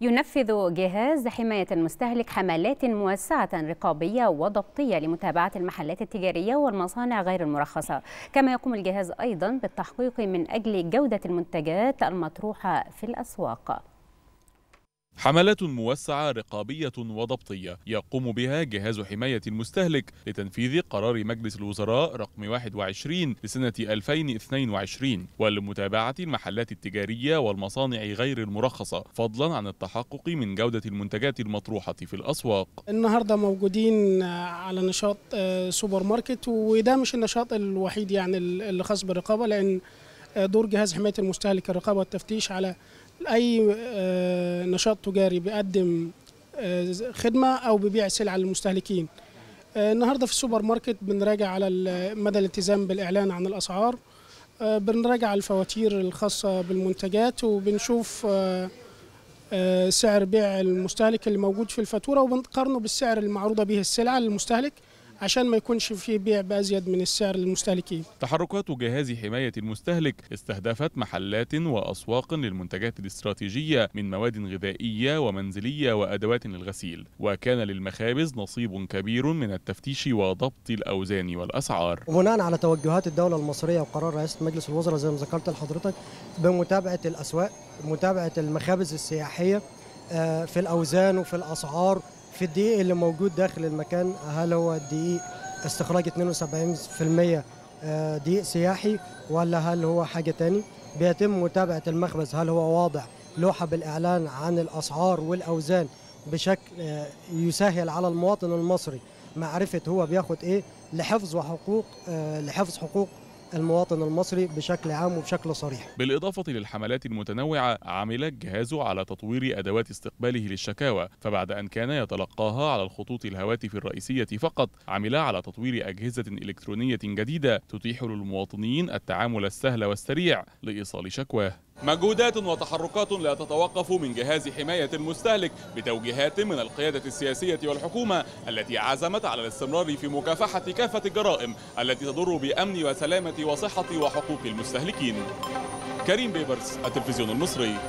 ينفذ جهاز حماية المستهلك حملات موسعة رقابية وضبطية لمتابعة المحلات التجارية والمصانع غير المرخصة كما يقوم الجهاز أيضا بالتحقيق من أجل جودة المنتجات المطروحة في الأسواق حملات موسعة رقابية وضبطية يقوم بها جهاز حماية المستهلك لتنفيذ قرار مجلس الوزراء رقم 21 لسنة 2022 ولمتابعة المحلات التجارية والمصانع غير المرخصة فضلا عن التحقق من جودة المنتجات المطروحة في الأسواق النهاردة موجودين آه، على نشاط آه، سوبر ماركت وده مش النشاط الوحيد يعني اللي خاص بالرقابة لأن آه، دور جهاز حماية المستهلك الرقابة والتفتيش على اي آه، نشاط تجاري بيقدم آه، خدمه او بيبيع سلعه للمستهلكين آه، النهارده في السوبر ماركت بنراجع على مدى الالتزام بالاعلان عن الاسعار بنراجع الفواتير الخاصه بالمنتجات وبنشوف سعر بيع المستهلك اللي موجود في الفاتوره وبنقارنه بالسعر المعروضه به السلعه للمستهلك عشان ما يكونش في بيع بازيد من السعر للمستهلكين. تحركات جهاز حمايه المستهلك استهدفت محلات واسواق للمنتجات الاستراتيجيه من مواد غذائيه ومنزليه وادوات للغسيل، وكان للمخابز نصيب كبير من التفتيش وضبط الاوزان والاسعار. بناء على توجهات الدوله المصريه وقرار رئاسه مجلس الوزراء زي ما ذكرت لحضرتك بمتابعه الاسواق، متابعه المخابز السياحيه آه، في الاوزان وفي الاسعار في الدقيق اللي موجود داخل المكان هل هو الدقيق استخراج 72% آه، دقيق سياحي ولا هل هو حاجة تاني بيتم متابعة المخبز هل هو واضع لوحة بالإعلان عن الأسعار والأوزان بشكل آه، يسهل على المواطن المصري معرفة هو بياخد إيه لحفظ وحقوق آه، لحفظ حقوق المواطن المصري بشكل عام وبشكل صريح بالإضافة للحملات المتنوعة عمل الجهاز على تطوير أدوات استقباله للشكاوى فبعد أن كان يتلقاها على الخطوط الهواتف الرئيسية فقط عمل على تطوير أجهزة إلكترونية جديدة تتيح للمواطنين التعامل السهل والسريع لإيصال شكواه مجهودات وتحركات لا تتوقف من جهاز حماية المستهلك بتوجيهات من القيادة السياسية والحكومة التي عزمت على الاستمرار في مكافحة كافة الجرائم التي تضر بأمن وسلامة وصحة وحقوق المستهلكين كريم بيبرس التلفزيون المصري